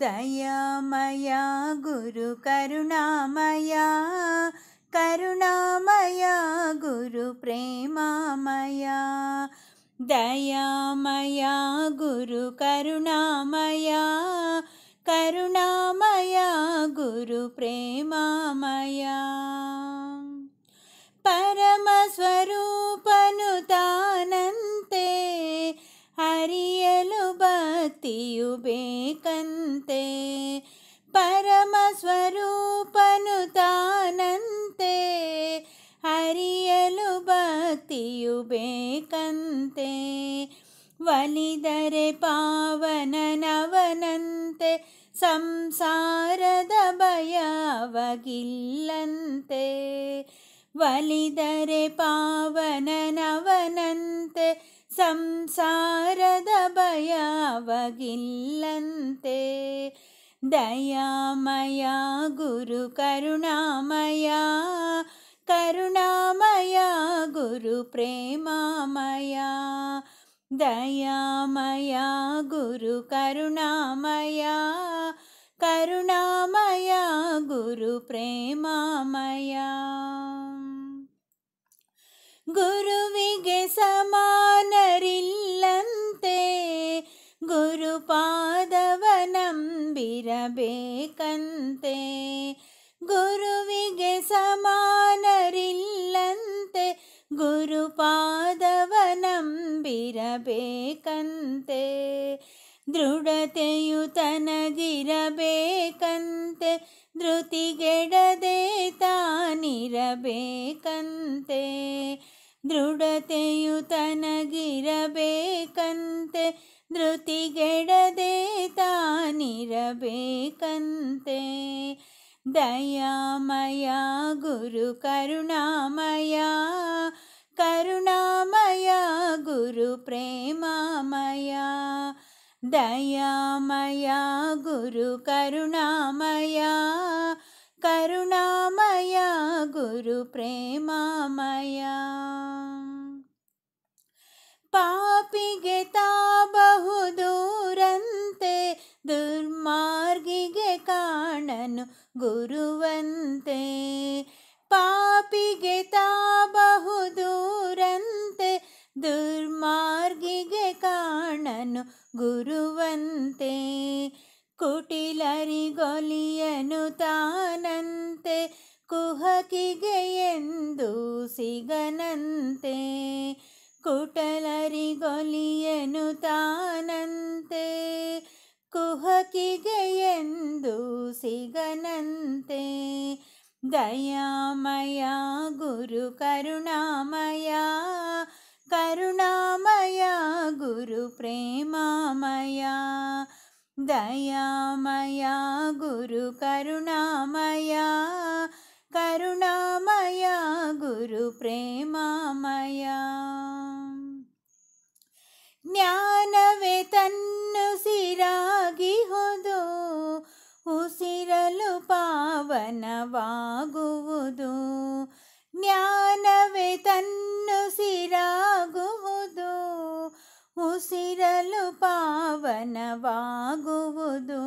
दयामया गुरुकरुणामया करुणामया गुरु गुरुप्रेमामया दयामया गुरु करुणामया गुरुप्रेमामया परमस्वरूपनुतानन्द ಗತಿಯು ಬೇಕಂತೆ ಪರಮ ಸ್ವರೂಪನು ತಾನಂತೆ ಅರಿಯಲು ಭಕ್ತಿಯು ಬೇಕಂತೆ ಒಲಿದರೆ ಪಾವನನವನಂತೆ ಸಂಸಾರದ ಭಯವಗಿಲ್ಲಂತೆ ಒಲಿದರೆ ಪಾವನನವನಂತೆ ಸಂಸಾರದ ಭಯವಾಗಿಲ್ಲಂತೆ ದಯಾಮಯ ಗುರು ಕರುಣಾಮಯ ಕರುಣಾಮಯ ಗುರು ಪ್ರೇಮಾಮಯ ದಯಾಮಯ ಗುರು ಕರುಣಾಮಯ ಕರುಣಾಮಯ ಗುರು ಪ್ರೇಮಾಮಯ ಗುರು ಇರಬೇಕಂತೆ ಗುರುವಿಗೆ ಸಮಾನರಿಲ್ಲಂತೆ ಗುರುಪಾದವ ನಂಬಿರಬೇಕಂತೆ ದೃಢತೆಯು ತನಗಿರಬೇಕಂತೆ ಧೃತಿಗೆಡದೆ ತಾನಿರಬೇಕಂತೆ दृढतयुतनगिरन्ते धृतिगेडदे तनिरकन्ते दयामया गुरु करुणामया करुणामया गुरुप्रेम मया दयामय गुरु करुणामया करुणामया गुरुप्रेम मया ಪಾಪಿಗೆ ತಾ ಬಹುದೂರಂತೆ ದುರ್ಮಾರ್ಗಿಗೆ ಕಾಣನು ಗುರುವಂತೆ ಪಾಪಿಗೆ ತಾ ಬಹುದೂರಂತೆ ದುರ್ಮಾರ್ಗಿಗೆ ಕಾಣನು ಗುರುವಂತೆ ಕುಟಿಲರಿಗೊಲಿಯನು ತಾನಂತೆ ಕುಹಕಿಗೆ ಎಂದು ಸಿಗ दयामया गुरुकरुणामया करुणामया गुरुप्रेमामया दयामया गुरु करुणामया करुणामया गुरुप्रेम ಉಸಿರಲು ಪಾವನವಾಗುವುದು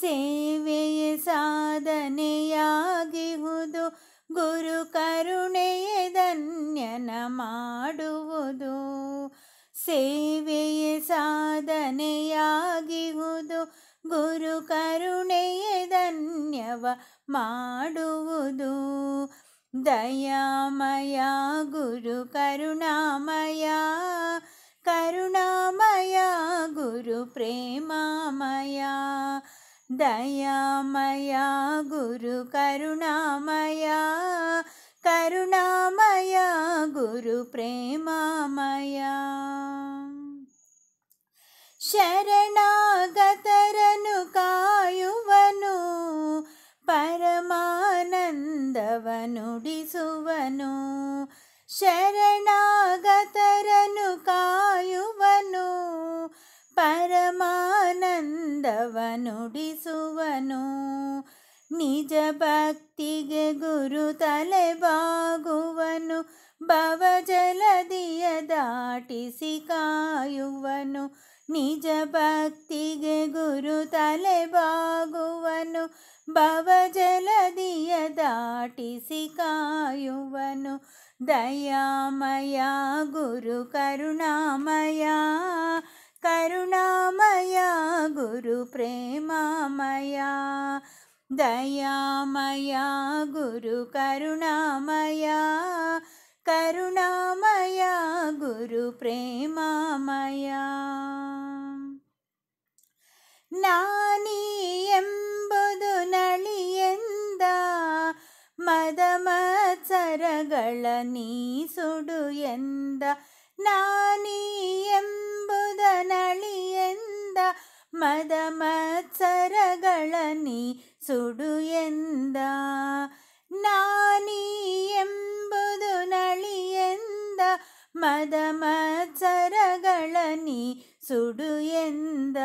ಸೇವೆಯ ಸಾಧನೆಯಾಗಿಹುದು ಗುರು ಕರುಣೆಯ ಧನ್ಯನ ಮಾಡುವುದು ಸೇವೆಯ ಸಾಧನೆಯಾಗಿಹುದು ಗುರು ಕರುಣೆಯ ಧನ್ಯವ ಮಾಡುವುದು ದಯಾಮಯ ಗುರು ಕರುಣಾಮಯ करुणामया गुरुप्रेमामया दयामया गुरु करुणामया करुणामया गुरुप्रेमामया शरणागतरनुकायुवनु परमानन्दवनुसुवनु शरण ನುಡಿಸುವನು ನಿಜ ಭಕ್ತಿಗೆ ಗುರು ಬಾಗುವನು ಭವಜಲದಿಯ ದಾಟಿಸಿ ಕಾಯುವನು ನಿಜ ಭಕ್ತಿಗೆ ಗುರು ತಲೆ ಬಾಗುವನು ಭವಜಲದಿಯ ದಾಟಿಸಿ ಕಾಯುವನು ದಯಾಮಯ ಗುರು ಕರುಣಾಮಯ ಗುರು ಪ್ರೇಮಮಯ ದಯಾಮಯ ಗುರು ಕರುಣಾಮಯ ಕರುಣಾಮಯ ಗುರು ಪ್ರೇಮಾಮಯ ನಾನೀಯಂಬನಳಿ ಎಂದ ಮದ ಮರಗಳ ನೀಡು ಎಂದ ನಾನೀಯ ಬುಧನಳಿ ಮದ ಮತ್ಸರಗಳ ನೀ ಸುಡು ಎಂದ ನಾನೀ ಎಂಬುದು ನಳಿಯೆಂದ ಮದ ಮತ್ಸರಗಳ ನೀ ಸುಡು ಎಂದ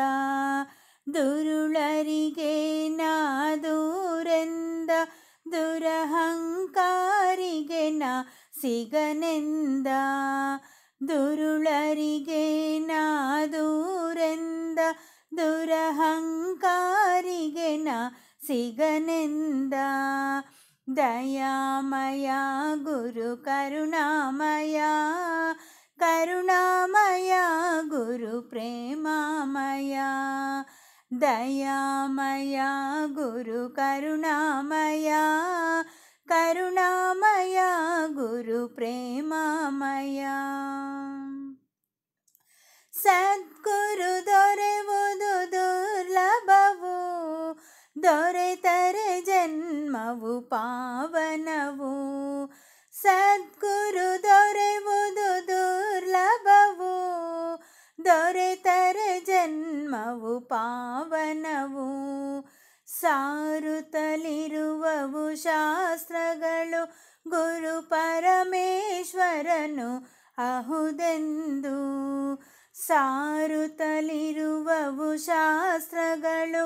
ದುರುಳರಿಗೆ ನಾ ದೂರೆಂದ ದುರಹಂಕಾರಿಗೆ ನಾ ಸಿಗನೆಂದ ದುರುಳರಿಗೆ ನಾ ದೂರೆಂದ दुरहंकारिगेना सिगनिन्द दयामया गुरुकरुणामया करुणामया गुरुप्रेमामया दयामया गुरुकरुणामया करुणामया ದೊರೆತರ ಜನ್ಮವು ಪಾವನವು ಸಾರುತ್ತಲಿರುವವು ಶಾಸ್ತ್ರಗಳು ಗುರು ಪರಮೇಶ್ವರನು ಅಹುದೆಂದು ಸಾರುತ್ತಲಿರುವವು ಶಾಸ್ತ್ರಗಳು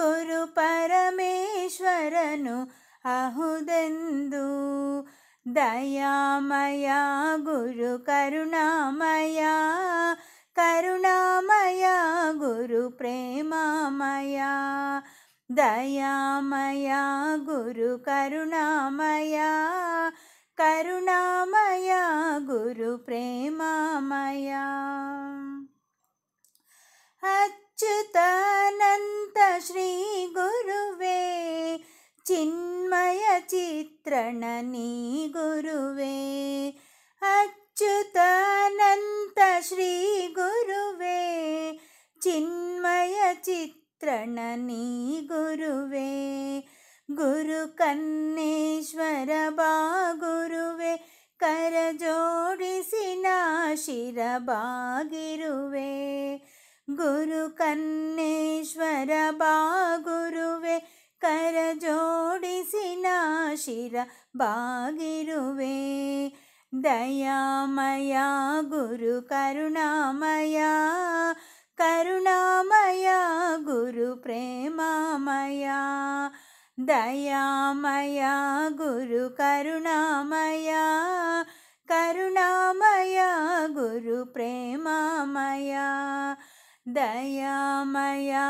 ಗುರು ಪರಮೇಶ್ವರನು ಅಹುದೆಂದು ದಯಾಮಯ ಗುರು ಕರುಣಾಮಯ करुणामया गुरुप्रेमामया दयामया गुरुकरुणामया करुणामया गुरुप्रेमामया अच्युतनन्तश्रीगुरुवे चिन्मय चित्रणनी गुरुवे च्युतनन्त श्रीगुर्वे चिन्मय गुरुवे गुर्वे गुरुकन्नेश्वर बा गुरवे करजोडिना शिरबा गुरुकन्नेश्वर बा गुरुवे गुर्वे करजोडिना शिरबा दयामया गुरु करुणामया करुणामया गुरु प्रेमामया दयामया गुरु करुणामया करुणामया गुरु प्रेमामया दयामया